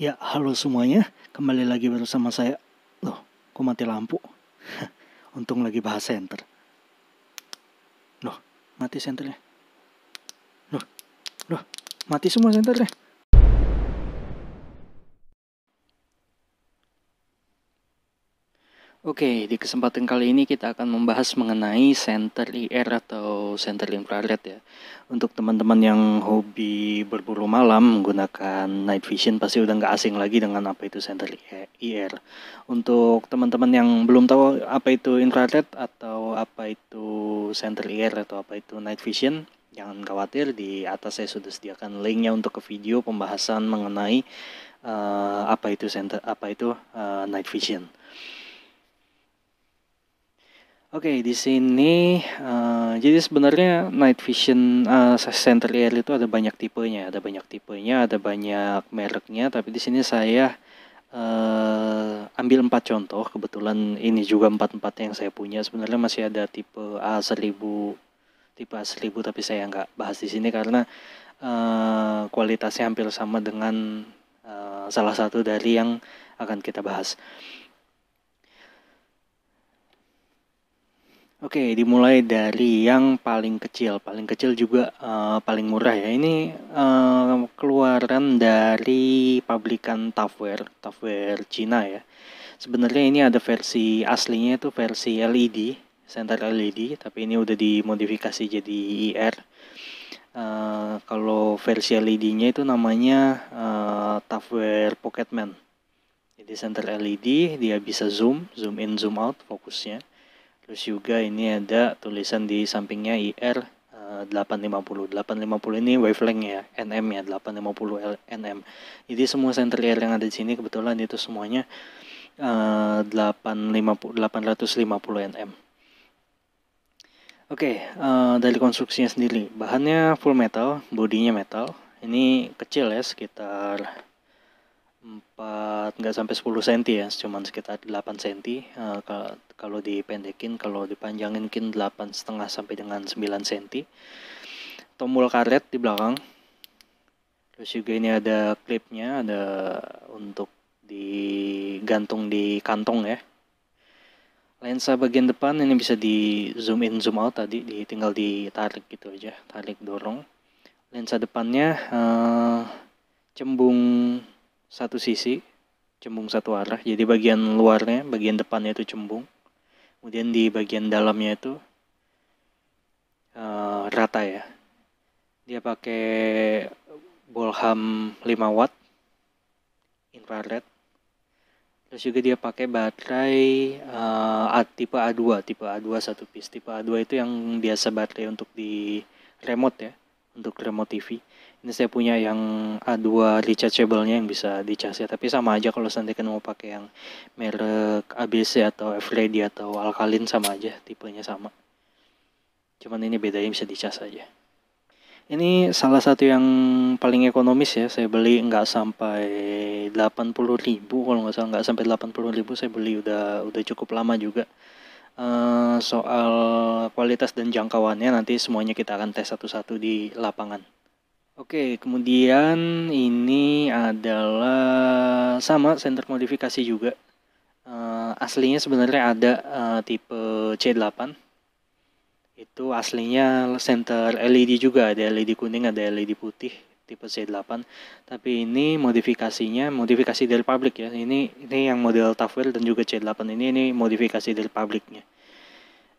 Ya, halo semuanya. Kembali lagi bersama saya. Loh, kok mati lampu? Untung lagi bahas center. Loh, mati senternya. Loh, loh, mati semua senternya. Oke, di kesempatan kali ini kita akan membahas mengenai center IR atau center infrared ya. Untuk teman-teman yang hobi berburu malam menggunakan night vision pasti udah nggak asing lagi dengan apa itu center IR. Untuk teman-teman yang belum tahu apa itu infrared atau apa itu center IR atau apa itu night vision, jangan khawatir di atas saya sudah sediakan linknya untuk ke video pembahasan mengenai uh, apa itu center apa itu uh, night vision. Oke, okay, di sini uh, jadi sebenarnya night vision uh, center air itu ada banyak tipenya, ada banyak tipenya, ada banyak mereknya, tapi di sini saya uh, ambil empat contoh. Kebetulan ini juga empat-empat yang saya punya. Sebenarnya masih ada tipe a seribu tipe A1000 tapi saya nggak bahas di sini karena uh, kualitasnya hampir sama dengan uh, salah satu dari yang akan kita bahas. Oke, dimulai dari yang paling kecil. Paling kecil juga uh, paling murah ya. Ini uh, keluaran dari pabrikan Tafware, Tafware Cina ya. Sebenarnya ini ada versi aslinya itu versi LED, center LED, tapi ini udah dimodifikasi jadi IR. Uh, eh, kalau versi LED-nya itu namanya uh, Tafware Pocketman. Jadi center LED dia bisa zoom, zoom in, zoom out fokusnya Terus juga ini ada tulisan di sampingnya IR 850. 850 ini wavelength ya, NM ya, 850 NM. Jadi semua center IR yang ada di sini kebetulan itu semuanya uh, 850 850 NM. Oke, okay, uh, eh, dari konstruksinya sendiri, bahannya full metal, bodinya metal. Ini kecil ya, sekitar 4 nggak sampai 10 cm ya cuma sekitar 8 cm uh, kalau dipendekin kalau dipanjangin mungkin 8 setengah sampai dengan 9 cm tombol karet di belakang terus juga ini ada klipnya ada untuk digantung di kantong ya lensa bagian depan ini bisa di zoom in zoom out tadi di, tinggal ditarik gitu aja tarik dorong lensa depannya uh, cembung satu sisi, cembung satu arah. Jadi bagian luarnya, bagian depannya itu cembung. Kemudian di bagian dalamnya itu uh, rata ya. Dia pakai bolham 5 watt infrared. Terus juga dia pakai baterai uh, A, tipe A2, tipe A2 satu piece. Tipe A2 itu yang biasa baterai untuk di remote ya, untuk remote TV ini saya punya yang A2 rechargeable-nya yang bisa dicas ya tapi sama aja kalau nanti kan mau pakai yang merek ABC atau Everready atau Alkaline sama aja tipenya sama cuman ini bedanya bisa dicas aja ini salah satu yang paling ekonomis ya saya beli nggak sampai 80 ribu kalau nggak salah nggak sampai 80 ribu saya beli udah udah cukup lama juga uh, soal kualitas dan jangkauannya nanti semuanya kita akan tes satu-satu di lapangan Oke, kemudian ini adalah sama center modifikasi juga. Uh, aslinya sebenarnya ada uh, tipe C8. Itu aslinya center LED juga, ada LED kuning, ada LED putih tipe C8. Tapi ini modifikasinya modifikasi dari pabrik ya. Ini ini yang model Tafel dan juga C8 ini ini modifikasi dari pabriknya.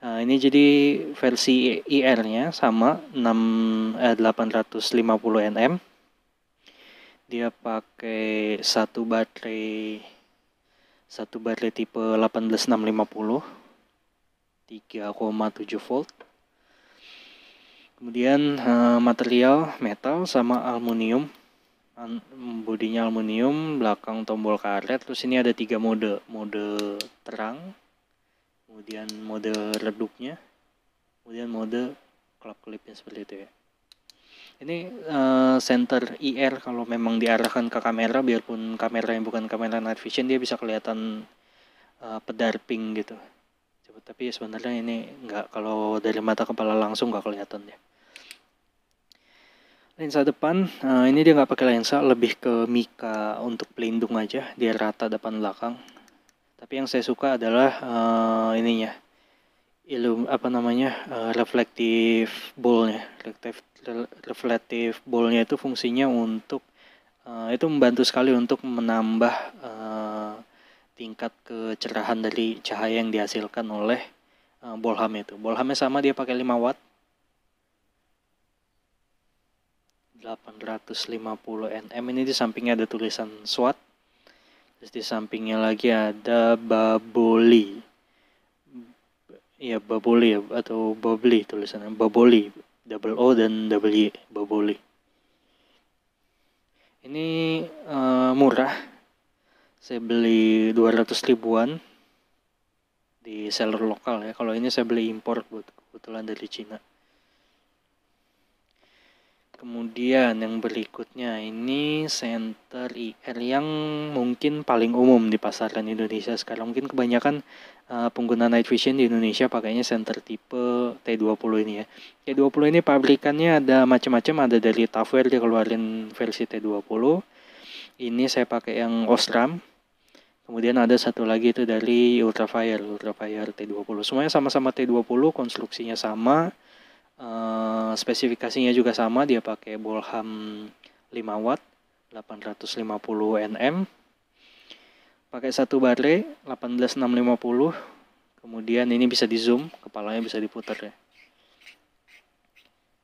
Nah, ini jadi versi IR-nya e sama 6 eh, 850 nm. Dia pakai satu baterai satu baterai tipe 18650 3,7 volt. Kemudian eh, material metal sama aluminium. Bodinya aluminium, belakang tombol karet. Terus ini ada tiga mode, mode terang, kemudian mode redupnya kemudian mode klap clipnya seperti itu ya ini uh, eh, center IR kalau memang diarahkan ke kamera biarpun kamera yang bukan kamera night vision dia bisa kelihatan uh, pedar pink gitu Coba, tapi sebenarnya ini nggak kalau dari mata kepala langsung nggak kelihatan ya lensa depan uh, ini dia nggak pakai lensa lebih ke mika untuk pelindung aja dia rata depan belakang tapi yang saya suka adalah uh, ininya ilum apa namanya uh, reflektif bolnya reflektif reflektif bolnya itu fungsinya untuk uh, itu membantu sekali untuk menambah uh, tingkat kecerahan dari cahaya yang dihasilkan oleh uh, bolham itu bolhamnya sama dia pakai 5 watt 850 nm ini di sampingnya ada tulisan SWAT Terus di sampingnya lagi ada Baboli. Iya, ya Baboli atau Babli tulisannya Baboli double O dan double Y Baboli. Ini uh, murah. Saya beli 200 ribuan di seller lokal ya. Kalau ini saya beli impor kebetulan dari Cina. Kemudian yang berikutnya ini center IR yang mungkin paling umum di pasaran Indonesia sekarang. Mungkin kebanyakan uh, pengguna night vision di Indonesia pakainya center tipe T20 ini ya. T20 ini pabrikannya ada macam-macam, ada dari Tafel dia keluarin versi T20. Ini saya pakai yang Osram. Kemudian ada satu lagi itu dari Ultrafire, Ultrafire T20. Semuanya sama-sama T20, konstruksinya sama Eh, spesifikasinya juga sama, dia pakai Bolham 5 watt 850 nm. Pakai satu baterai 18650. Kemudian ini bisa di zoom, kepalanya bisa diputar ya.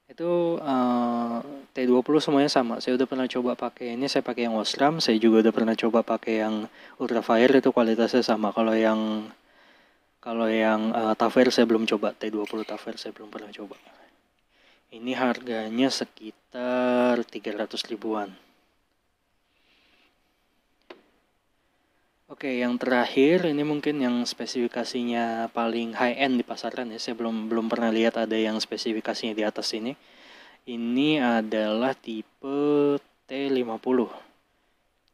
Itu eh, uh, T20 semuanya sama. Saya udah pernah coba pakai ini, saya pakai yang Osram, saya juga udah pernah coba pakai yang Ultrafire itu kualitasnya sama. Kalau yang kalau yang uh, eh, Taver saya belum coba, T20 Taver saya belum pernah coba ini harganya sekitar 300 ribuan Oke, yang terakhir ini mungkin yang spesifikasinya paling high end di pasaran ya. Saya belum belum pernah lihat ada yang spesifikasinya di atas ini. Ini adalah tipe T50.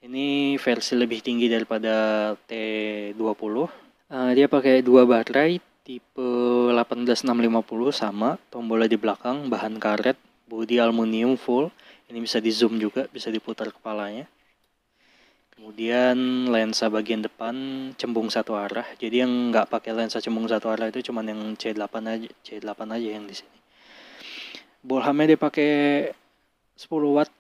Ini versi lebih tinggi daripada T20. Uh, eh, dia pakai dua baterai tipe 18650 sama tombolnya di belakang bahan karet bodi aluminium full ini bisa di zoom juga bisa diputar kepalanya kemudian lensa bagian depan cembung satu arah jadi yang nggak pakai lensa cembung satu arah itu cuman yang C8 aja C8 aja yang di sini bolhamnya dipakai 10 watt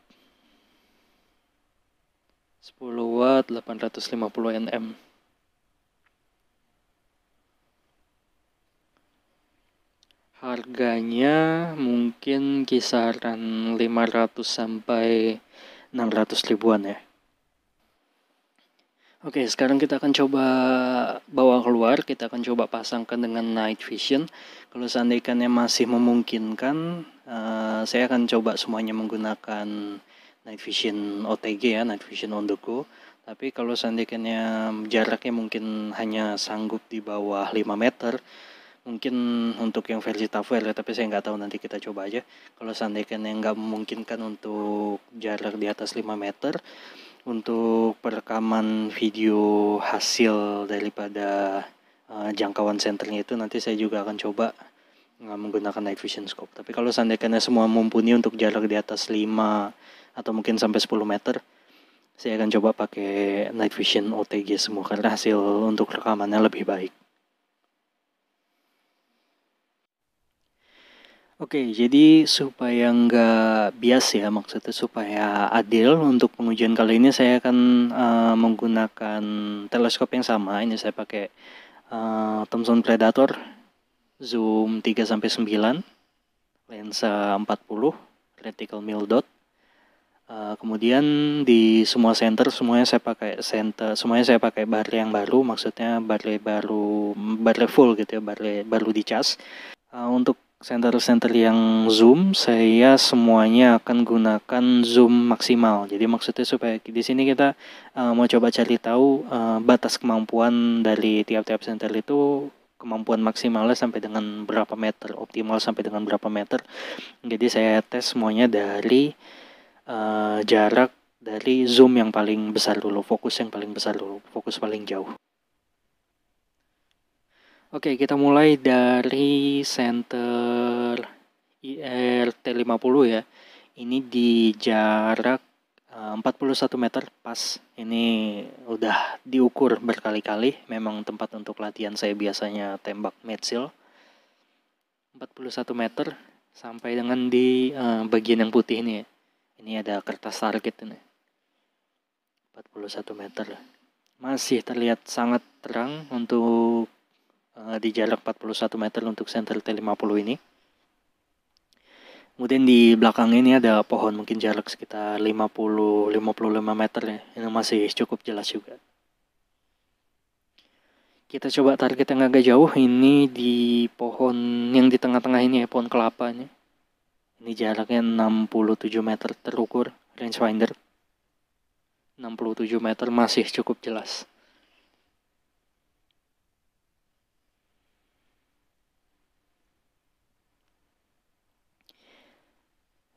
10 watt 850 nm Harganya mungkin kisaran 500 sampai 600 ribuan ya. Oke, sekarang kita akan coba bawa keluar, kita akan coba pasangkan dengan night vision. Kalau seandainya masih memungkinkan, uh, saya akan coba semuanya menggunakan night vision OTG ya, night vision on the go. Tapi kalau seandainya jaraknya mungkin hanya sanggup di bawah 5 meter, mungkin untuk yang versi Tafel ya, tapi saya nggak tahu nanti kita coba aja kalau seandainya kan yang nggak memungkinkan untuk jarak di atas 5 meter untuk perekaman video hasil daripada uh, jangkauan senternya itu nanti saya juga akan coba nggak eh, menggunakan night vision scope tapi kalau seandainya kan semua mumpuni untuk jarak di atas 5 atau mungkin sampai 10 meter saya akan coba pakai night vision OTG semua karena hasil untuk rekamannya lebih baik Oke, jadi supaya nggak bias ya, maksudnya supaya adil untuk pengujian kali ini saya akan uh, menggunakan teleskop yang sama. Ini saya pakai uh, Thomson Predator zoom 3 sampai 9, lensa 40, critical mil dot. Uh, kemudian di semua center semuanya saya pakai center semuanya saya pakai baterai yang baru maksudnya baterai baru baterai full gitu ya baterai baru dicas uh, untuk center-center yang zoom saya semuanya akan gunakan zoom maksimal jadi maksudnya supaya di sini kita uh, mau coba cari tahu uh, batas kemampuan dari tiap-tiap center itu kemampuan maksimalnya sampai dengan berapa meter optimal sampai dengan berapa meter jadi saya tes semuanya dari uh, jarak dari zoom yang paling besar dulu fokus yang paling besar dulu fokus paling jauh Oke, kita mulai dari center IRT50 ya. Ini di jarak 41 eh, meter pas. Ini udah diukur berkali-kali. Memang tempat untuk latihan saya biasanya tembak medsil. 41 meter sampai dengan di uh, bagian yang putih ini ya. Ini ada kertas target ini. 41 meter. Masih terlihat sangat terang untuk Eh, di jarak 41 meter untuk senter T50 ini. Kemudian di belakang ini ada pohon mungkin jarak sekitar 50-55 meter ya, ini masih cukup jelas juga. Kita coba target yang agak jauh, ini di pohon yang di tengah-tengah ini ya, pohon kelapanya. Ini jaraknya 67 meter terukur range rangefinder. 67 meter masih cukup jelas.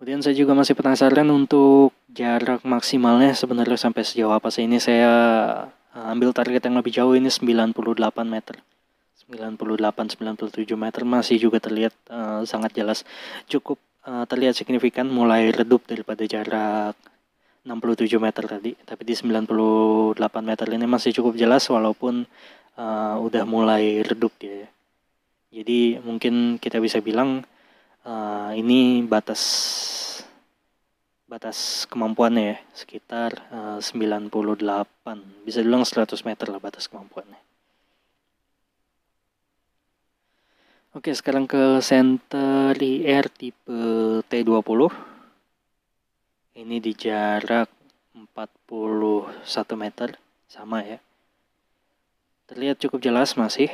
Kemudian saya juga masih penasaran untuk jarak maksimalnya sebenarnya sampai sejauh apa sih ini saya eh, ambil target yang lebih jauh ini 98 meter. 98 97 meter masih juga terlihat uh, sangat jelas. Cukup uh, terlihat signifikan mulai redup daripada jarak 67 meter tadi. Tapi di 98 meter ini masih cukup jelas walaupun uh, udah mulai redup dia. Jadi mungkin kita bisa bilang uh, ini batas batas kemampuannya ya sekitar eh, uh, 98 bisa dibilang 100 meter lah batas kemampuannya Oke sekarang ke center IR tipe T20 ini di jarak 41 meter sama ya terlihat cukup jelas masih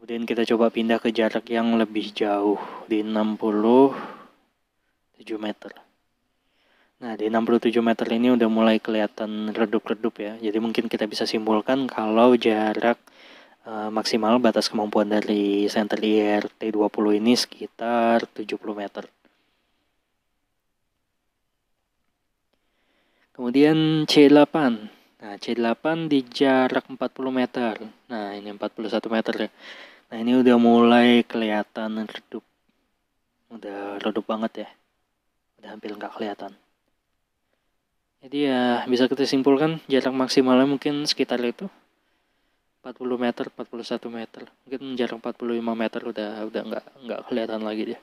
Kemudian kita coba pindah ke jarak yang lebih jauh di 67 meter. Nah, di 67 meter ini udah mulai kelihatan redup-redup ya. Jadi mungkin kita bisa simpulkan kalau jarak uh, maksimal batas kemampuan dari IR t 20 ini sekitar 70 meter. Kemudian C8 Nah, C8 di jarak 40 meter. Nah, ini 41 meter ya. Nah, ini udah mulai kelihatan redup. Udah redup banget ya. Udah hampir nggak kelihatan. Jadi ya bisa kita simpulkan jarak maksimalnya mungkin sekitar itu 40 meter, 41 meter. Mungkin jarak 45 meter udah udah nggak nggak kelihatan lagi dia.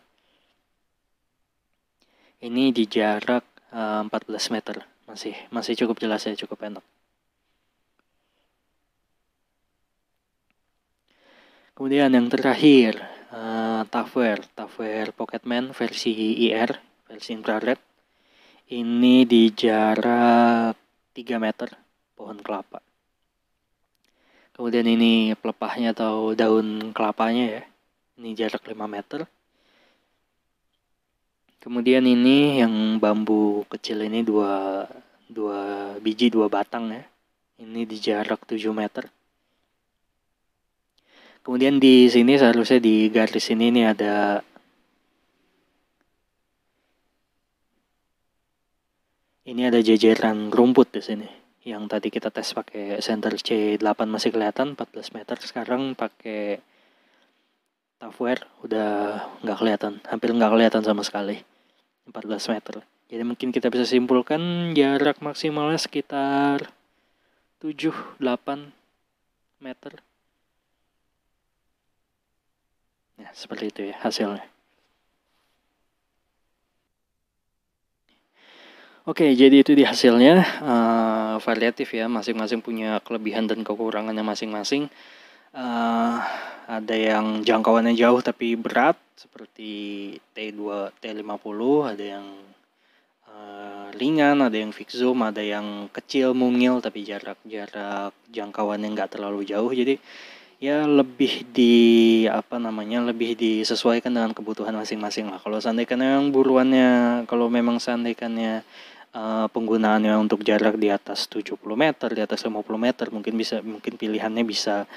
Ini di jarak uh, eh, 14 meter. Masih masih cukup jelas ya, cukup enak. Kemudian yang terakhir, uh, eh, Tafware, Tafware Pocketman versi IR, versi infrared. Ini di jarak 3 meter pohon kelapa. Kemudian ini pelepahnya atau daun kelapanya ya. Ini jarak 5 meter. Kemudian ini yang bambu kecil ini dua, dua biji, dua batang ya. Ini di jarak 7 meter. Kemudian di sini seharusnya di garis ini nih ada ini ada jajaran rumput di sini. Yang tadi kita tes pakai center C8 masih kelihatan 14 meter, sekarang pakai Tafware udah nggak kelihatan, hampir nggak kelihatan sama sekali. 14 meter. Jadi mungkin kita bisa simpulkan jarak maksimalnya sekitar 7 8 meter. Ya, seperti itu ya hasilnya. Oke, jadi itu di hasilnya uh, variatif ya, masing-masing punya kelebihan dan kekurangannya masing-masing. Uh, ada yang jangkauannya jauh tapi berat seperti T2, T50, ada yang uh, ringan, ada yang fixed zoom, ada yang kecil mungil tapi jarak-jarak jangkauannya nggak terlalu jauh. Jadi ya lebih di apa namanya lebih disesuaikan dengan kebutuhan masing-masing lah kalau seandainya yang buruannya kalau memang seandainya uh, eh, penggunaannya untuk jarak di atas 70 meter di atas 50 meter mungkin bisa mungkin pilihannya bisa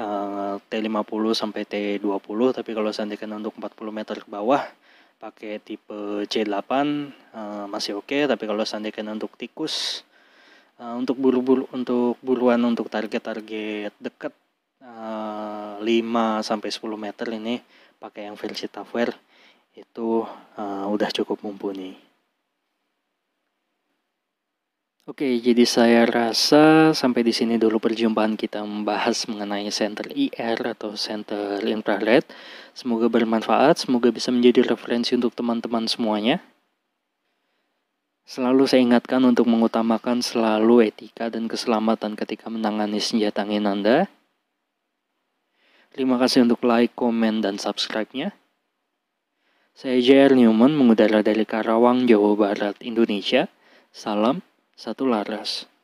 eh, uh, T50 sampai T20 tapi kalau seandainya untuk 40 meter ke bawah pakai tipe C8 uh, eh, masih oke okay, tapi kalau seandainya untuk tikus uh, untuk buru-buru untuk buruan untuk target-target dekat 5 eh, sampai 10 meter ini pakai yang versi Tafware itu uh, udah cukup mumpuni. Oke, jadi saya rasa sampai di sini dulu perjumpaan kita membahas mengenai center IR atau center infrared. Semoga bermanfaat, semoga bisa menjadi referensi untuk teman-teman semuanya. Selalu saya ingatkan untuk mengutamakan selalu etika dan keselamatan ketika menangani senjata angin Anda. Terima kasih untuk like, komen, dan subscribe-nya. Saya JR Newman mengudara dari Karawang, Jawa Barat, Indonesia. Salam, satu laras.